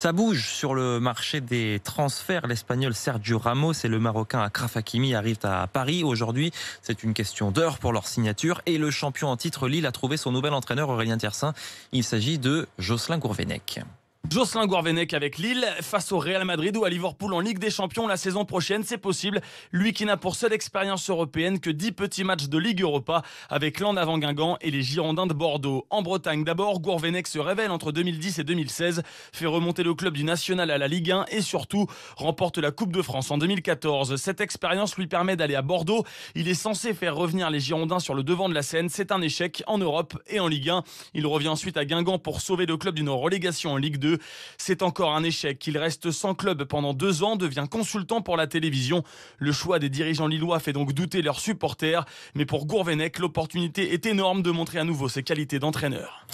Ça bouge sur le marché des transferts. L'Espagnol Sergio Ramos et le Marocain Akraf Hakimi arrivent à Paris aujourd'hui. C'est une question d'heure pour leur signature. Et le champion en titre Lille a trouvé son nouvel entraîneur Aurélien Tersin. Il s'agit de Jocelyn Gourvenec. Jocelyn Gourvenec avec Lille face au Real Madrid ou à Liverpool en Ligue des Champions la saison prochaine, c'est possible. Lui qui n'a pour seule expérience européenne que 10 petits matchs de Ligue Europa avec l'En avant Guingamp et les Girondins de Bordeaux. En Bretagne d'abord, Gourvenec se révèle entre 2010 et 2016, fait remonter le club du National à la Ligue 1 et surtout remporte la Coupe de France en 2014. Cette expérience lui permet d'aller à Bordeaux. Il est censé faire revenir les Girondins sur le devant de la scène. C'est un échec en Europe et en Ligue 1. Il revient ensuite à Guingamp pour sauver le club d'une relégation en Ligue 2. C'est encore un échec. Il reste sans club pendant deux ans, devient consultant pour la télévision. Le choix des dirigeants lillois fait donc douter leurs supporters. Mais pour Gourvenec, l'opportunité est énorme de montrer à nouveau ses qualités d'entraîneur.